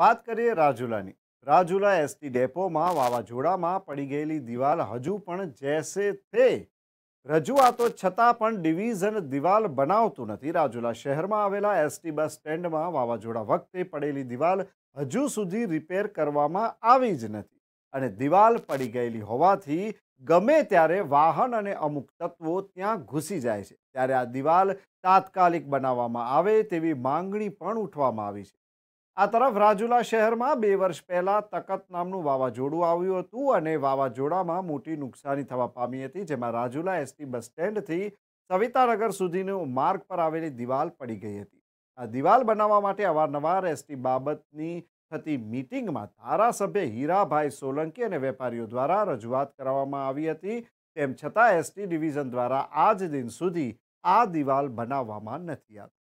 વાત કરીએ રાજુલાની રાજુલા એસટી ડેપોમાં વાવાઝોડામાં પડી ગયેલી દિવાલ હજુ પણ જેસે તે રજૂઆતો છતાં પણ ડિવિઝન દિવાલ બનાવતું નથી રાજુલા શહેરમાં આવેલા એસટી બસ સ્ટેન્ડમાં વાવાઝોડા વખતે પડેલી દિવાલ હજુ સુધી રિપેર કરવામાં આવી જ નથી અને દિવાલ પડી ગયેલી હોવાથી ગમે ત્યારે વાહન અને અમુક તત્વો ત્યાં ઘૂસી જાય છે ત્યારે આ દિવાલ તાત્કાલિક બનાવવામાં આવે તેવી માંગણી પણ ઉઠવામાં આવી છે આ તરફ રાજુલા શહેરમાં બે વર્ષ પહેલાં તકત નામનું વાવાઝોડું આવ્યું હતું અને વાવાઝોડામાં મોટી નુકસાની થવા પામી હતી જેમાં રાજુલા એસટી બસ સ્ટેન્ડથી સવિતાનગર સુધીનો માર્ગ પર આવેલી દિવાલ પડી ગઈ હતી આ દિવાલ બનાવવા માટે અવારનવાર એસટી બાબતની થતી મિટિંગમાં ધારાસભ્ય હીરાભાઈ સોલંકી અને વેપારીઓ દ્વારા રજૂઆત કરવામાં આવી હતી તેમ છતાં એસટી ડિવિઝન દ્વારા આજ દિન સુધી આ દિવાલ બનાવવામાં નથી આવી